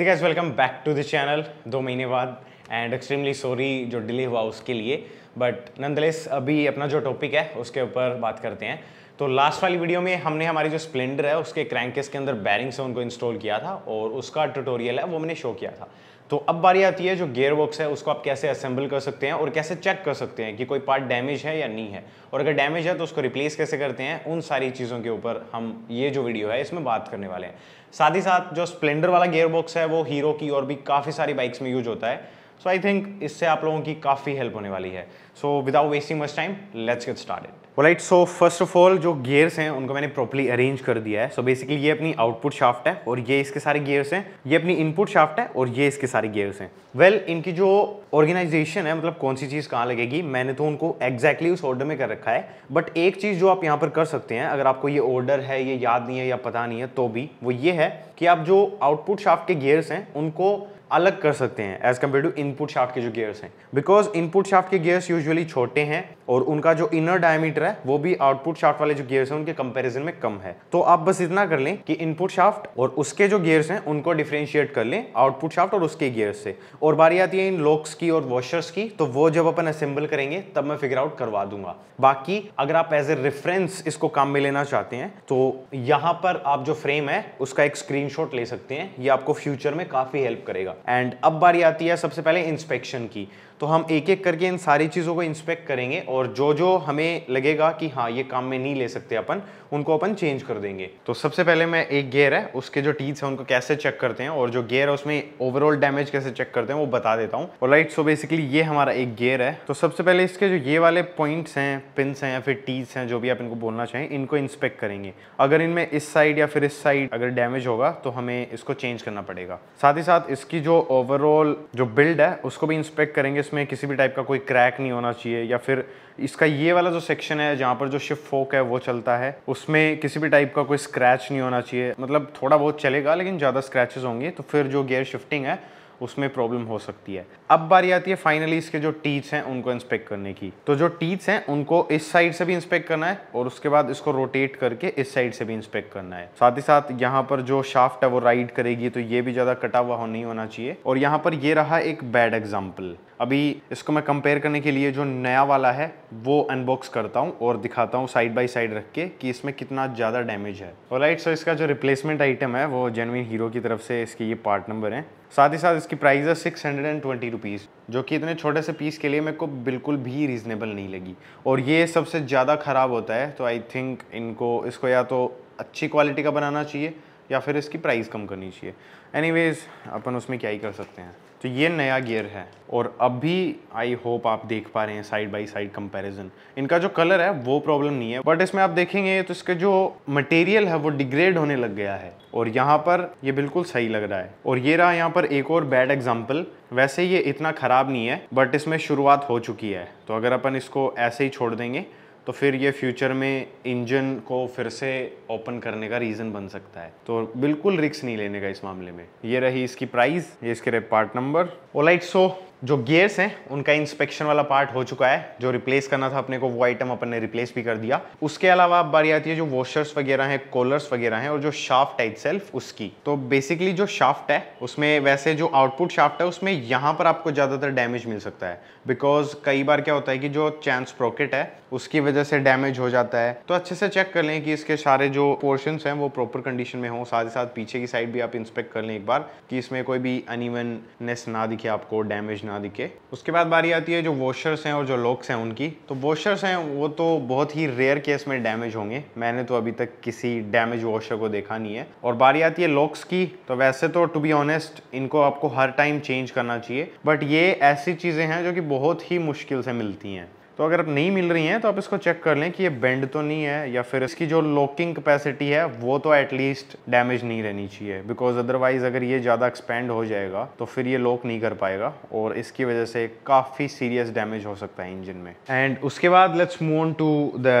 hey guys, welcome back to the channel दो महीने बाद एंड एक्सट्रीमली सॉरी जो डिले हुआ उसके लिए बट नंदलेस अभी अपना जो टॉपिक है उसके ऊपर बात करते हैं तो लास्ट वाली वीडियो में हमने हमारी जो स्प्लेंडर है उसके क्रैंकेस के अंदर बैरिंग्स है उनको इंस्टॉल किया था और उसका ट्यूटोरियल है वो मैंने शो किया था तो अब बारी आती है जो गेयर बॉक्स है उसको आप कैसे असेंबल कर सकते हैं और कैसे चेक कर सकते हैं कि कोई पार्ट डैमेज है या नहीं है और अगर डैमेज है तो उसको रिप्लेस कैसे करते हैं उन सारी चीज़ों के ऊपर हम ये जो वीडियो है इसमें बात करने वाले हैं साथ ही साथ जो स्प्लेंडर वाला गेयरबॉक्स है वो हीरो की और भी काफ़ी सारी बाइक्स में यूज होता है सो आई थिंक इससे आप लोगों की काफ़ी हेल्प होने वाली है so without wasting much time let's get started right so first of all जो गियर्स हैं उनको मैंने प्रॉपरली अरेंज कर दिया है सो so बेसिकली ये अपनी आउटपुट शाफ्ट है और ये इसके सारे गियर्स हैं ये अपनी इनपुट शाफ्ट है और ये इसके सारे गियर्स हैं वेल well, इनकी जो ऑर्गेनाइजेशन है मतलब कौन सी चीज़ कहाँ लगेगी मैंने तो उनको एग्जैक्टली exactly उस ऑर्डर में कर रखा है बट एक चीज़ जो आप यहाँ पर कर सकते हैं अगर आपको ये ऑर्डर है ये याद नहीं है या पता नहीं है तो भी वो ये है कि आप जो आउटपुट शाफ्ट के गियर्स हैं उनको अलग कर सकते हैं as compare to input shaft के जो गेयर्स हैं बिकॉज इनपुट शाफ्ट के गेयर्स यूजुअली छोटे हैं और उनका जो इनर डायमीटर है वो भी आउटपुट शाफ्ट वाले जो गेयर्स हैं उनके कंपैरिजन में कम है तो आप बस इतना कर लें कि इनपुट शाफ्ट और उसके जो गेयर्स हैं उनको डिफ्रेंशिएट कर लें आउटपुट शाफ्ट और उसके गेयर्स से और बारी आती है इन लॉक्स की और वॉशर्स की तो वो जब अपन असेंबल करेंगे तब मैं फिगर आउट करवा दूंगा बाकी अगर आप एज ए रेफरेंस इसको काम में लेना चाहते हैं तो यहाँ पर आप जो फ्रेम है उसका एक स्क्रीन ले सकते हैं ये आपको फ्यूचर में काफ़ी हेल्प करेगा एंड अब बारी आती है सबसे पहले इंस्पेक्शन की तो हम एक एक करके इन सारी चीज़ों को इंस्पेक्ट करेंगे और जो जो हमें लगेगा कि हाँ ये काम में नहीं ले सकते अपन उनको अपन चेंज कर देंगे तो सबसे पहले मैं एक गेयर है उसके जो टीथ है उनको कैसे चेक करते हैं और जो गेयर है उसमें ओवरऑल डैमेज कैसे चेक करते हैं वो बता देता हूँ और राइट सो बेसिकली ये हमारा एक गेयर है तो सबसे पहले इसके जो ये वाले पॉइंट्स हैं पिन्स हैं या फिर टीथ्स हैं जो भी आप इनको बोलना चाहें इनको इंस्पेक्ट करेंगे अगर इनमें इस साइड या फिर इस साइड अगर डैमेज होगा तो हमें इसको चेंज करना पड़ेगा साथ ही साथ इसकी जो ओवरऑल जो बिल्ड है उसको भी इंस्पेक्ट करेंगे इसमें किसी भी टाइप का कोई क्रैक नहीं होना चाहिए या फिर इसका ये वाला जो सेक्शन है जहाँ पर जो शिफ्ट फोक है वो चलता है उसमें किसी भी टाइप का कोई स्क्रैच नहीं होना चाहिए मतलब थोड़ा बहुत चलेगा लेकिन ज़्यादा स्क्रैचेस होंगे तो फिर जो गेयर शिफ्टिंग है उसमें प्रॉब्लम हो सकती है अब बारी आती है फाइनली इसके जो टीथ हैं उनको इंस्पेक्ट करने की तो जो टीथ हैं उनको इस साइड से भी इंस्पेक्ट करना है और उसके बाद इसको रोटेट करके इस साइड से भी इंस्पेक्ट करना है साथ ही साथ यहाँ पर जो शाफ्ट है वो राइड करेगी तो ये भी ज़्यादा कटा हुआ नहीं होना चाहिए और यहाँ पर ये रहा एक बैड एग्जाम्पल अभी इसको मैं कंपेयर करने के लिए जो नया वाला है वो अनबॉक्स करता हूँ और दिखाता हूँ साइड बाई साइड रख के कि इसमें कितना ज़्यादा डैमेज है और राइट सो इसका जो रिप्लेसमेंट आइटम है वो जेनविन हीरो की तरफ से इसके ये पार्ट नंबर हैं साथ ही साथ इसकी प्राइस है six hundred and twenty rupees जो कि इतने छोटे से पीस के लिए मेरे को बिल्कुल भी रीज़नेबल नहीं लगी और ये सबसे ज़्यादा ख़राब होता है तो आई थिंक इनको इसको या तो अच्छी क्वालिटी का बनाना चाहिए या फिर इसकी प्राइस कम करनी चाहिए एनीवेज अपन उसमें क्या ही कर सकते हैं तो ये नया गियर है और अभी आई होप आप देख पा रहे हैं साइड बाई साइड कंपैरिजन इनका जो कलर है वो प्रॉब्लम नहीं है बट इसमें आप देखेंगे तो इसका जो मटेरियल है वो डिग्रेड होने लग गया है और यहाँ पर ये बिल्कुल सही लग रहा है और ये रहा यहाँ पर एक और बैड एग्जाम्पल वैसे ये इतना ख़राब नहीं है बट इसमें शुरुआत हो चुकी है तो अगर अपन इसको ऐसे ही छोड़ देंगे तो फिर ये फ्यूचर में इंजन को फिर से ओपन करने का रीज़न बन सकता है तो बिल्कुल रिक्स नहीं लेने का इस मामले में ये रही इसकी प्राइस ये इसके रहे पार्ट नंबर ओलाइट सो जो गियर्स हैं उनका इंस्पेक्शन वाला पार्ट हो चुका है जो रिप्लेस करना था अपने को वो आइटम अपन ने रिप्लेस भी कर दिया उसके अलावा आप बारी आती है जो वॉशर्स वगैरह हैं कोलर्स वगैरह हैं और जो शाफ्ट है सेल्फ उसकी तो बेसिकली जो शाफ्ट है उसमें वैसे जो आउटपुट शाफ्ट है उसमें यहाँ पर आपको ज़्यादातर डैमेज मिल सकता है बिकॉज कई बार क्या होता है कि जो चैन स्प्रोकेट है उसकी वजह से डैमेज हो जाता है तो अच्छे से चेक कर लें कि इसके सारे जो पोर्शन हैं वो प्रॉपर कंडीशन में हों साथ ही साथ पीछे की साइड भी आप इंस्पेक्ट कर लें एक बार कि इसमें कोई भी अनइवननेस ना दिखे आपको डैमेज ना ना दिखे उसके बाद बारी आती है जो वॉशर्स हैं और जो लॉक्स हैं उनकी तो वॉशर्स हैं वो तो बहुत ही रेयर केस में डैमेज होंगे मैंने तो अभी तक किसी डैमेज वॉशर को देखा नहीं है और बारी आती है लॉक्स की तो वैसे तो टू बी ऑनेस्ट इनको आपको हर टाइम चेंज करना चाहिए बट ये ऐसी चीज़ें हैं जो कि बहुत ही मुश्किल से मिलती हैं तो अगर आप नहीं मिल रही हैं तो आप इसको चेक कर लें कि ये बेंड तो नहीं है या फिर इसकी जो लॉकिंग कैपेसिटी है वो तो एटलीस्ट डैमेज नहीं रहनी चाहिए बिकॉज अदरवाइज अगर ये ज़्यादा एक्सपेंड हो जाएगा तो फिर ये लॉक नहीं कर पाएगा और इसकी वजह से काफ़ी सीरियस डैमेज हो सकता है इंजन में एंड उसके बाद let's move on to the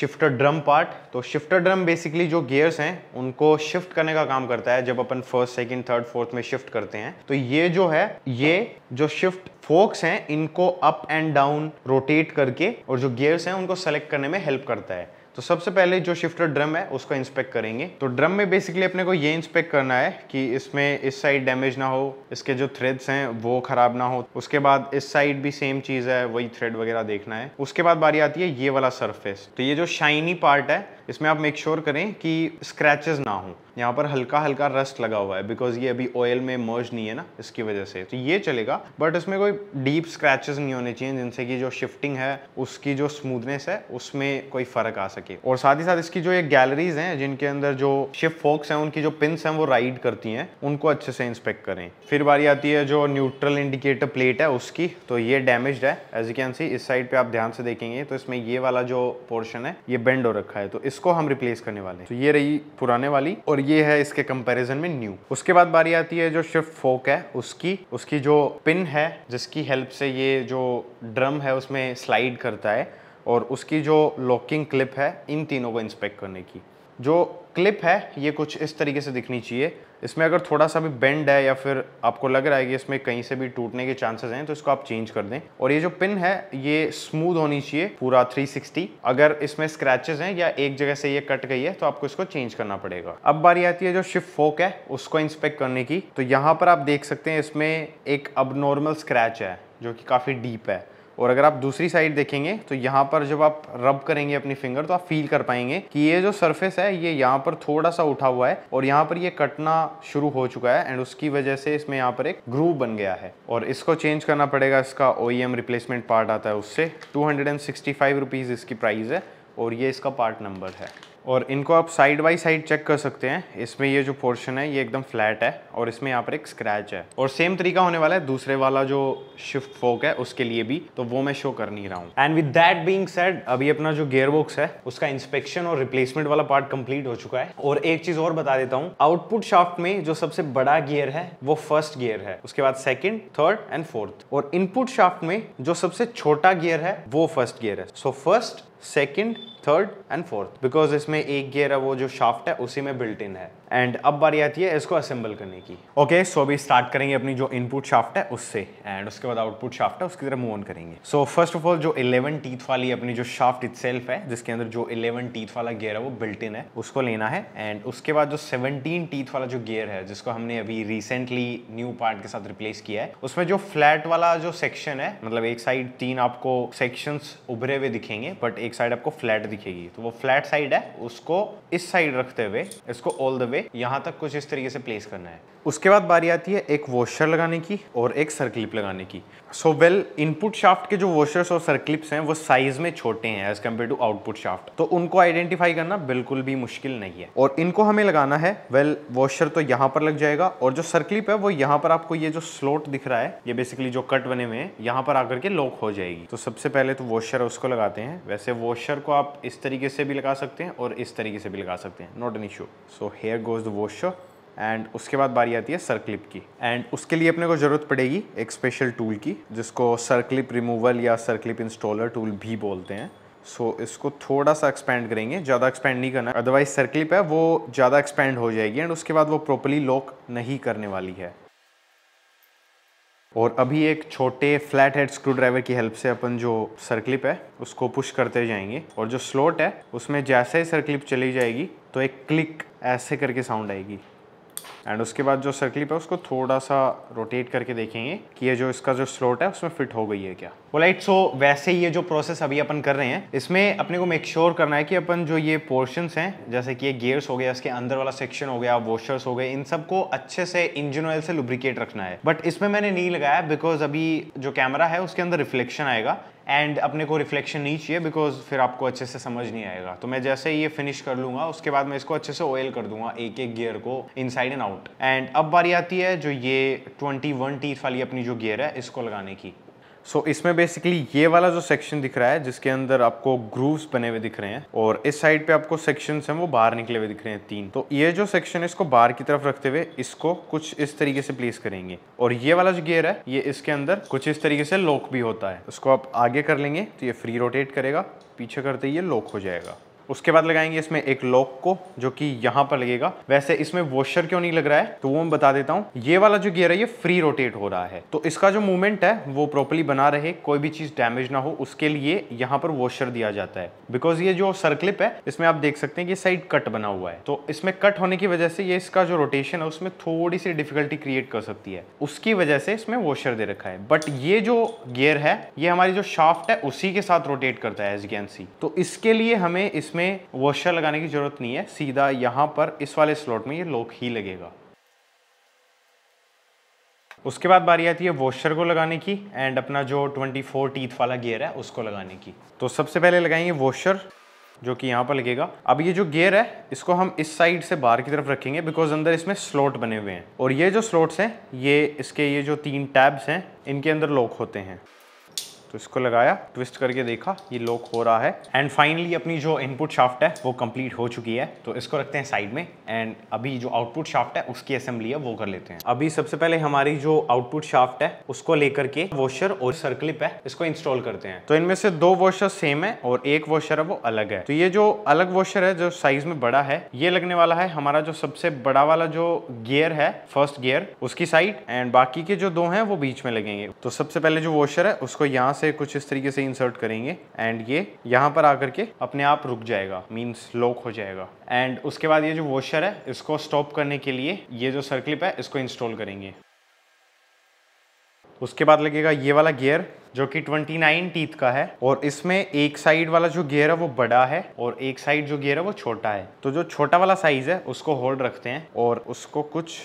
shifter drum part तो शिफ्टर ड्रम बेसिकली जो गियर्स हैं उनको शिफ्ट करने का काम करता है जब अपन फर्स्ट सेकेंड थर्ड फोर्थ में शिफ्ट करते हैं तो ये जो है ये जो शिफ्ट फोक्स हैं इनको up and down rotate rotate करके और जो गियर्स हैं उनको सेलेक्ट करने में हेल्प करता है तो सबसे पहले जो शिफ्टर ड्रम है उसको इंस्पेक्ट करेंगे तो ड्रम में बेसिकली अपने को ये इंस्पेक्ट करना है कि इसमें इस साइड डैमेज ना हो इसके जो थ्रेड्स हैं वो खराब ना हो उसके बाद इस साइड भी सेम चीज़ है वही थ्रेड वगैरह देखना है उसके बाद बारी आती है ये वाला सरफेस तो ये जो शाइनी पार्ट है इसमें आप मेक श्योर sure करें कि स्क्रैचेस ना हो यहाँ पर हल्का हल्का रस्ट लगा हुआ है बिकॉज ये अभी ऑयल में मर्ज नहीं है ना इसकी वजह से तो ये चलेगा बट इसमें कोई डीप स्क्रैचेस नहीं होने चाहिए जिनसे कि जो शिफ्टिंग है उसकी जो स्मूथनेस है उसमें कोई फ़र्क आ सके और साथ ही साथ इसकी जो ये गैलरीज हैं जिनके अंदर जो शिफ्ट फोक्स हैं उनकी जो पिंस हैं वो राइड करती हैं उनको अच्छे से इंस्पेक्ट करें फिर बारी आती है जो न्यूट्रल इंडिकेटर प्लेट है उसकी तो ये डैमेज है एज यू कैन सी इस साइड पे आप ध्यान से देखेंगे तो इसमें ये वाला जो पोर्शन है ये बेंड हो रखा है तो इसको हम रिप्लेस करने वाले हैं तो ये रही पुराने वाली और ये है इसके कंपैरिजन में न्यू उसके बाद बारी आती है जो शिफ्ट फोक है उसकी उसकी जो पिन है जिसकी हेल्प से ये जो ड्रम है उसमें स्लाइड करता है और उसकी जो लॉकिंग क्लिप है इन तीनों को इंस्पेक्ट करने की जो क्लिप है ये कुछ इस तरीके से दिखनी चाहिए इसमें अगर थोड़ा सा भी बेंड है या फिर आपको लग रहा है कि इसमें कहीं से भी टूटने के चांसेस हैं तो इसको आप चेंज कर दें और ये जो पिन है ये स्मूथ होनी चाहिए पूरा 360 अगर इसमें स्क्रैचेस हैं या एक जगह से ये कट गई है तो आपको इसको चेंज करना पड़ेगा अब बारी आती है जो शिफ्ट फोक है उसको इंस्पेक्ट करने की तो यहाँ पर आप देख सकते हैं इसमें एक अब स्क्रैच है जो कि काफ़ी डीप है और अगर आप दूसरी साइड देखेंगे तो यहाँ पर जब आप रब करेंगे अपनी फिंगर तो आप फील कर पाएंगे कि ये जो सरफेस है ये यहाँ पर थोड़ा सा उठा हुआ है और यहाँ पर ये कटना शुरू हो चुका है एंड उसकी वजह से इसमें यहाँ पर एक ग्रूव बन गया है और इसको चेंज करना पड़ेगा इसका ओ रिप्लेसमेंट पार्ट आता है उससे टू हंड्रेड इसकी प्राइस है और ये इसका पार्ट नंबर है और इनको आप साइड बाई साइड चेक कर सकते हैं इसमें ये जो पोर्शन है ये एकदम फ्लैट है और इसमें यहाँ पर एक स्क्रैच है और सेम तरीका होने वाला है दूसरे वाला जो शिफ्ट फोक है उसके लिए भी तो वो मैं शो कर नहीं रहा हूँ and with that being said अभी अपना जो गेयर बॉक्स है उसका इंस्पेक्शन और रिप्लेसमेंट वाला पार्ट कम्प्लीट हो चुका है और एक चीज और बता देता हूँ आउटपुट शाफ्ट में जो सबसे बड़ा गियर है वो फर्स्ट गियर है उसके बाद सेकेंड थर्ड एंड फोर्थ और इनपुट शाफ्ट में जो सबसे छोटा गियर है वो फर्स्ट गियर है so first second third and fourth because इसमें एक गियर है वो जो शाफ्ट है उसी में बिल्ट इन है एंड अब बारी आती है इसको असेंबल करने की ओके सो अभी स्टार्ट करेंगे अपनी जो इनपुट शाफ्ट है उससे एंड उसके बाद आउटपुट शाफ्ट है उसकी तरह मूव ऑन करेंगे सो फर्स्ट ऑफ ऑल जो इलेवन टीथ वाली अपनी जो शाफ्ट इट है जिसके अंदर जो इलेवन टीथ वाला गियर है वो बिल्ट इन है उसको लेना है एंड उसके बाद जो सेवनटीन टीथ वाला जो गियर है जिसको हमने अभी रिसेंटली न्यू पार्ट के साथ रिप्लेस किया है उसमें जो फ्लैट वाला जो सेक्शन है मतलब एक साइड तीन आपको सेक्शन उभरे हुए दिखेंगे बट एक साइड आपको फ्लैट दिखेगी तो वो फ्लैट साइड है उसको इस साइड रखते हुए इसको ऑल द वे यहाँ तक कुछ इस तरीके से प्लेस करना है उसके बाद बारी आती है एक वॉशर लगाने की और एक सर्क्लिप लगाने की सो वेल इनपुट शाफ्ट के जो वॉशर्स और सर्क्लिप्स हैं वो साइज में छोटे हैं as compare to output shaft तो उनको आइडेंटिफाई करना बिल्कुल भी मुश्किल नहीं है और इनको हमें लगाना है वेल well, वॉशर तो यहाँ पर लग जाएगा और जो सर्क्लिप है वो यहाँ पर आपको ये जो स्लोट दिख रहा है ये बेसिकली जो कट बने हुए हैं यहाँ पर आकर के लॉक हो जाएगी तो सबसे पहले तो वॉशर उसको लगाते हैं वैसे वॉशर को आप इस तरीके से भी लगा सकते हैं और इस तरीके से भी लगा सकते हैं not an issue so here goes the washer and उसके बाद बारी आती है सर क्लिप की एंड उसके लिए अपने को ज़रूरत पड़ेगी एक स्पेशल टूल की जिसको सर क्लिप रिमूवल या सर क्लिप इंस्टॉलर टूल भी बोलते हैं सो so, इसको थोड़ा सा एक्सपेंड करेंगे ज़्यादा एक्सपेंड नहीं करना अदरवाइज सर क्लिप है वो ज़्यादा एक्सपेंड हो जाएगी एंड उसके बाद वो प्रॉपरली लॉक नहीं करने वाली है और अभी एक छोटे फ्लैट हेड स्क्रू ड्राइवर की हेल्प से अपन जो सर्क्लिप है उसको पुश करते जाएंगे और जो स्लोट है उसमें जैसे ही सर्क्लिप चली जाएगी तो एक क्लिक ऐसे करके साउंड आएगी एंड उसके बाद जो सर्कलिप है उसको थोड़ा सा रोटेट करके देखेंगे कि ये जो इसका जो स्लोट है उसमें फिट हो गई है क्या वो लाइट सो वैसे ही वैसे ये जो प्रोसेस अभी अपन कर रहे हैं इसमें अपने को मेक श्योर sure करना है कि अपन जो ये पोर्शंस हैं जैसे कि ये गियर्स हो गया इसके अंदर वाला सेक्शन हो गया वॉशर्स हो गए इन सबको अच्छे से इंजन ऑयल से लुब्रिकेट रखना है बट इसमें मैंने नहीं लगाया बिकॉज अभी जो कैमरा है उसके अंदर रिफ्लेक्शन आएगा एंड अपने को रिफ्लेक्शन नहीं चाहिए बिकॉज फिर आपको अच्छे से समझ नहीं आएगा तो मैं जैसे ये फिनिश कर लूँगा उसके बाद मैं इसको अच्छे से ऑयल कर दूंगा एक एक गियर को इन साइड एंड आउट एंड अब बारी आती है जो ये ट्वेंटी वन टीथ वाली अपनी जो गियर है इसको लगाने की सो so, इसमें बेसिकली ये वाला जो सेक्शन दिख रहा है जिसके अंदर आपको ग्रूव्स बने हुए दिख रहे हैं और इस साइड पे आपको सेक्शन हैं वो बाहर निकले हुए दिख रहे हैं तीन तो ये जो सेक्शन है इसको बाहर की तरफ रखते हुए इसको कुछ इस तरीके से प्लेस करेंगे और ये वाला जो गियर है ये इसके अंदर कुछ इस तरीके से लॉक भी होता है उसको आप आगे कर लेंगे तो ये फ्री रोटेट करेगा पीछे करते ही ये लॉक हो जाएगा उसके बाद लगाएंगे इसमें एक लॉक को जो कि यहाँ पर लगेगा वैसे इसमें वॉशर क्यों नहीं लग रहा है तो वो मैं बता देता हूँ ये वाला जो गियर है ये फ्री रोटेट हो रहा है तो इसका जो मूवमेंट है वो प्रॉपरली बना रहे कोई भी चीज़ डैमेज ना हो उसके लिए यहाँ पर वॉशर दिया जाता है बिकॉज ये जो सर्क्लिप है इसमें आप देख सकते हैं कि साइड कट बना हुआ है तो इसमें कट होने की वजह से ये इसका जो रोटेशन है उसमें थोड़ी सी डिफिकल्टी क्रिएट कर सकती है उसकी वजह से इसमें वॉशर दे रखा है बट ये जो गियर है ये हमारी जो शाफ्ट है उसी के साथ रोटेट करता है सी तो इसके लिए हमें इस इसमें वॉशर लगाने की ज़रूरत नहीं है सीधा यहाँ पर इस वाले स्लॉट में ये लॉक ही लगेगा उसके बाद बारी आती है वॉशर को लगाने की एंड अपना जो 24 टीथ वाला गियर है उसको लगाने की तो सबसे पहले लगाएंगे वॉशर जो कि यहाँ पर लगेगा अब ये जो गियर है इसको हम इस साइड से बाहर की तरफ रखेंगे बिकॉज अंदर इसमें स्लॉट बने हुए हैं और ये जो स्लॉट्स हैं ये इसके ये जो तीन टैब्स हैं इनके अंदर लॉक होते हैं तो इसको लगाया ट्विस्ट करके देखा ये लॉक हो रहा है एंड फाइनली अपनी जो इनपुट शाफ्ट है वो कंप्लीट हो चुकी है तो इसको रखते हैं साइड में एंड अभी जो आउटपुट शाफ्ट है उसकी असेंबली है वो कर लेते हैं अभी सबसे पहले हमारी जो आउटपुट शाफ्ट है उसको लेकर के वॉशर और सर्कलिप है इसको इंस्टॉल करते हैं तो इनमें से दो वॉशर सेम है और एक वॉशर है वो अलग है तो ये जो अलग वॉशर है जो साइज में बड़ा है ये लगने वाला है हमारा जो सबसे बड़ा वाला जो गियर है फर्स्ट गियर उसकी साइड एंड बाकी के जो दो हैं वो बीच में लगेंगे तो सबसे पहले जो वॉशर है उसको यहाँ से कुछ इस तरीके से इंसर्ट करेंगे एंड ये यहाँ पर आकर के अपने आप रुक जाएगा मीन्स लॉक हो जाएगा एंड उसके बाद ये जो वॉशर है इसको स्टॉप करने के लिए ये जो सर्कलिप है इसको इंस्टॉल करेंगे उसके बाद लगेगा ये वाला गियर जो कि 29 टीथ का है और इसमें एक साइड वाला जो गियर है वो बड़ा है और एक साइड जो गियर है वो छोटा है तो जो छोटा वाला साइज है उसको होल्ड रखते हैं और उसको कुछ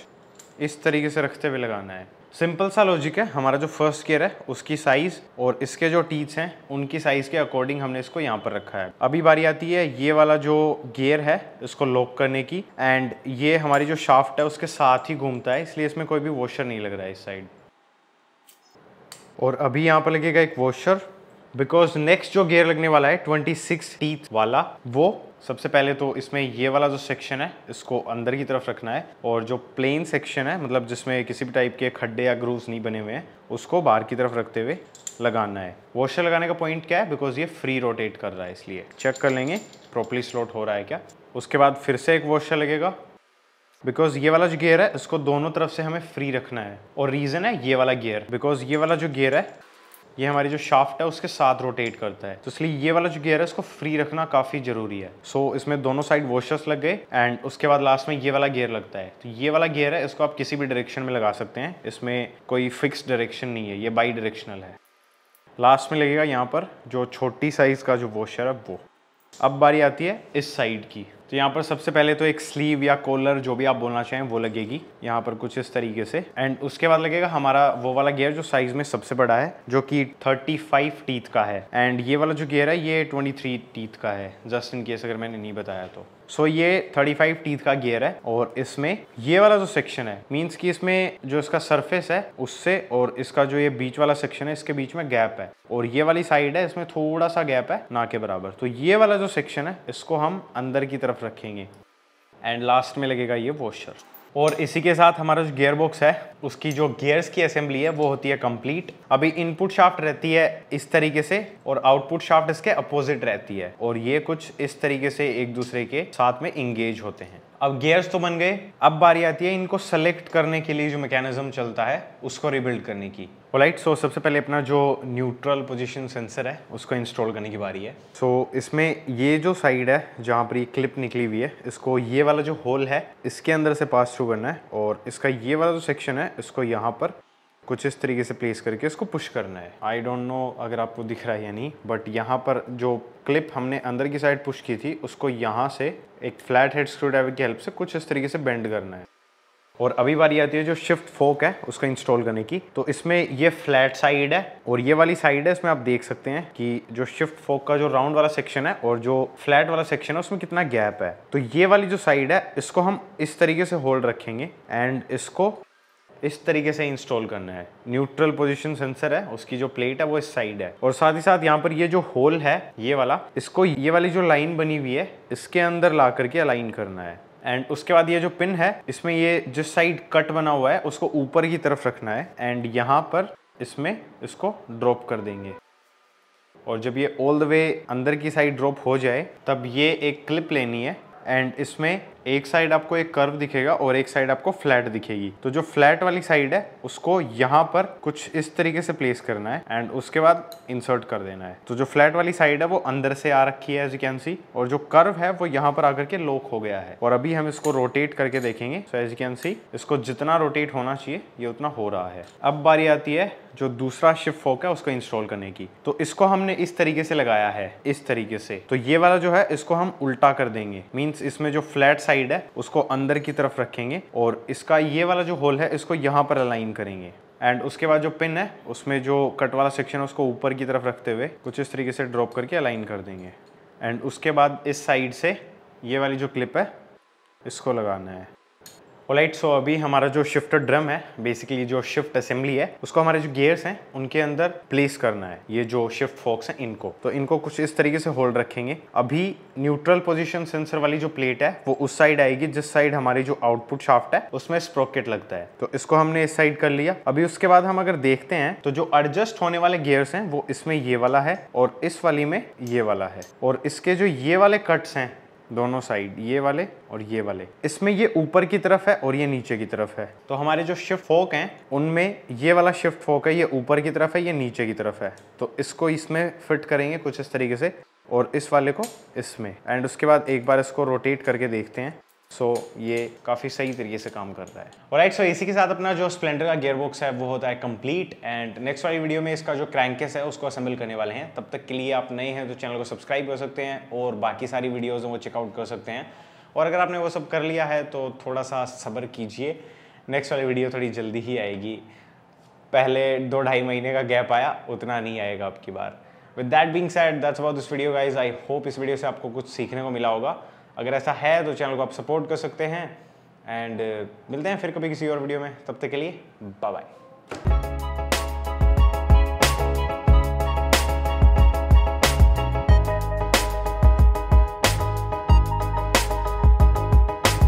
इस तरीके से रखते हुए लगाना है सिंपल सा लॉजिक है हमारा जो फर्स्ट गियर है उसकी साइज़ और इसके जो टीथ हैं उनकी साइज़ के अकॉर्डिंग हमने इसको यहाँ पर रखा है अभी बारी आती है ये वाला जो गियर है इसको लॉक करने की एंड ये हमारी जो शाफ्ट है उसके साथ ही घूमता है इसलिए इसमें कोई भी वॉशर नहीं लग रहा है इस साइड और अभी यहाँ पर लगेगा एक वॉशर बिकॉज नेक्स्ट जो गेयर लगने वाला है सिक्स टीथ वाला वो सबसे पहले तो इसमें ये वाला जो सेक्शन है इसको अंदर की तरफ रखना है और जो प्लेन सेक्शन है मतलब जिसमें किसी भी टाइप के खड्डे या ग्रूव्स नहीं बने हुए हैं उसको बाहर की तरफ रखते हुए लगाना है वॉशर लगाने का पॉइंट क्या है बिकॉज ये फ्री रोटेट कर रहा है इसलिए चेक कर लेंगे प्रॉपरली स्लोट हो रहा है क्या उसके बाद फिर से एक वॉशर लगेगा बिकॉज ये वाला जो गियर है इसको दोनों तरफ से हमें फ्री रखना है और रीज़न है ये वाला गियर बिकॉज ये वाला जो गियर है ये हमारी जो शाफ्ट है उसके साथ रोटेट करता है तो इसलिए ये वाला जो गियर है इसको फ्री रखना काफ़ी ज़रूरी है सो so, इसमें दोनों साइड वॉशर्स लग गए एंड उसके बाद लास्ट में ये वाला गियर लगता है तो ये वाला गियर है इसको आप किसी भी डायरेक्शन में लगा सकते हैं इसमें कोई फिक्स डायरेक्शन नहीं है ये बाई डायरेक्शनल है लास्ट में लगेगा यहाँ पर जो छोटी साइज़ का जो वॉशर है वो अब बारी आती है इस साइड की तो यहाँ पर सबसे पहले तो एक स्लीव या कॉलर जो भी आप बोलना चाहें वो लगेगी यहाँ पर कुछ इस तरीके से एंड उसके बाद लगेगा हमारा वो वाला गियर जो साइज में सबसे बड़ा है जो कि 35 टीथ का है एंड ये वाला जो गियर है ये 23 टीथ का है जस्ट इन केस अगर मैंने नहीं बताया तो सो so, ये 35 टीथ का गियर है और इसमें ये वाला जो सेक्शन है मींस कि इसमें जो इसका सरफेस है उससे और इसका जो ये बीच वाला सेक्शन है इसके बीच में गैप है और ये वाली साइड है इसमें थोड़ा सा गैप है ना के बराबर तो ये वाला जो सेक्शन है इसको हम अंदर की तरफ रखेंगे एंड लास्ट में लगेगा ये वॉशर और इसी के साथ हमारा जो गियर बॉक्स है उसकी जो गियर्स की असेंबली है वो होती है कंप्लीट अभी इनपुट शाफ्ट रहती है इस तरीके से और आउटपुट शाफ्ट इसके अपोजिट रहती है और ये कुछ इस तरीके से एक दूसरे के साथ में इंगेज होते हैं अब गियर्स तो बन गए अब बारी आती है इनको सेलेक्ट करने के लिए जो मैकेनिज्म चलता है उसको रिबिल्ड करने की ओलाइट सो सबसे पहले अपना जो न्यूट्रल पोजीशन सेंसर है उसको इंस्टॉल करने की बारी है सो so, इसमें ये जो साइड है जहाँ पर ये क्लिप निकली हुई है इसको ये वाला जो होल है इसके अंदर से पास थ्रू करना है और इसका ये वाला जो सेक्शन है इसको यहाँ पर कुछ इस तरीके से प्लेस करके इसको पुश करना है आई डोंट नो अगर आपको दिख रहा है या नहीं बट यहाँ पर जो क्लिप हमने अंदर की साइड पुश की थी उसको यहाँ से एक फ्लैट हेड स्क्रू ड्राइवर की हेल्प से कुछ इस तरीके से बेंड करना है और अभी बारी आती है जो शिफ्ट फोक है उसको इंस्टॉल करने की तो इसमें ये फ्लैट साइड है और ये वाली साइड है इसमें आप देख सकते हैं कि जो शिफ्ट फोक का जो राउंड वाला सेक्शन है और जो फ्लैट वाला सेक्शन है उसमें कितना गैप है तो ये वाली जो साइड है इसको हम इस तरीके से होल्ड रखेंगे एंड इसको इस तरीके से इंस्टॉल करना है न्यूट्रल पोजिशन सेंसर है उसकी जो प्लेट है वो इस साइड है और साथ ही साथ यहाँ पर ये जो होल है ये वाला इसको ये वाली जो लाइन बनी हुई है इसके अंदर ला करके अलाइन करना है एंड उसके बाद ये जो पिन है इसमें ये जिस साइड कट बना हुआ है उसको ऊपर की तरफ रखना है एंड यहाँ पर इसमें इसको ड्रॉप कर देंगे और जब ये ऑल द वे अंदर की साइड ड्रॉप हो जाए तब ये एक क्लिप लेनी है एंड इसमें एक साइड आपको एक कर्व दिखेगा और एक साइड आपको फ्लैट दिखेगी तो जो फ्लैट वाली साइड है उसको यहाँ पर कुछ इस तरीके से प्लेस करना है एंड उसके बाद इंसर्ट कर देना है तो जो फ्लैट वाली साइड है वो अंदर से आ रखी है एज यू कैन सी और जो कर्व है वो यहाँ पर आकर के लॉक हो गया है और अभी हम इसको रोटेट करके देखेंगे so as you can see इसको जितना रोटेट होना चाहिए ये उतना हो रहा है अब बारी आती है जो दूसरा शिफ्ट फोक है उसको इंस्टॉल करने की तो इसको हमने इस तरीके से लगाया है इस तरीके से तो ये वाला जो है इसको हम उल्टा कर देंगे मीन्स मीन्स इसमें जो फ्लैट साइड है उसको अंदर की तरफ रखेंगे और इसका ये वाला जो होल है इसको यहाँ पर अलाइन करेंगे एंड उसके बाद जो पिन है उसमें जो कट वाला सेक्शन है उसको ऊपर की तरफ रखते हुए कुछ इस तरीके से ड्रॉप करके अलाइन कर देंगे एंड उसके बाद इस साइड से ये वाली जो क्लिप है इसको लगाना है ओलाइट सो अभी हमारा जो शिफ्ट ड्रम है बेसिकली जो शिफ्ट असेंबली है उसको हमारे जो गियर्स हैं उनके अंदर प्लेस करना है ये जो शिफ्ट फॉक्स हैं इनको तो इनको कुछ इस तरीके से होल्ड रखेंगे अभी न्यूट्रल पोजिशन सेंसर वाली जो प्लेट है वो उस साइड आएगी जिस साइड हमारी जो आउटपुट शाफ्ट है उसमें स्प्रोकेट लगता है तो इसको हमने इस साइड कर लिया अभी उसके बाद हम अगर देखते हैं तो जो एडजस्ट होने वाले गियर्स हैं वो इसमें ये वाला है और इस वाली में ये वाला है और इसके जो ये वाले कट्स हैं दोनों साइड ये वाले और ये वाले इसमें ये ऊपर की तरफ है और ये नीचे की तरफ है तो हमारे जो शिफ्ट फोक हैं उनमें ये वाला शिफ्ट फोक है ये ऊपर की तरफ है ये नीचे की तरफ है तो इसको इसमें फिट करेंगे कुछ इस तरीके से और इस वाले को इसमें एंड उसके बाद एक बार इसको रोटेट करके देखते हैं सो so, ये काफ़ी सही तरीके से काम करता है और राइट सो इसी के साथ अपना जो स्प्लेंडर का गेयरबॉक्स है वो होता है कंप्लीट एंड नेक्स्ट वाली वीडियो में इसका जो क्रैंकेस है उसको असेंबल करने वाले हैं तब तक के लिए आप नए हैं तो चैनल को सब्सक्राइब कर सकते हैं और बाकी सारी वीडियोज़ वो चेकआउट कर सकते हैं और अगर आपने वो सब कर लिया है तो थोड़ा सा सब्र कीजिए नेक्स्ट वाली वीडियो थोड़ी जल्दी ही आएगी पहले दो ढाई महीने का गैप आया उतना नहीं आएगा आपकी बार with that being said that's about this video guys I hope इस वीडियो से आपको कुछ सीखने को मिला होगा अगर ऐसा है तो चैनल को आप सपोर्ट कर सकते हैं एंड मिलते हैं फिर कभी किसी और वीडियो में तब तक के लिए बाय बाय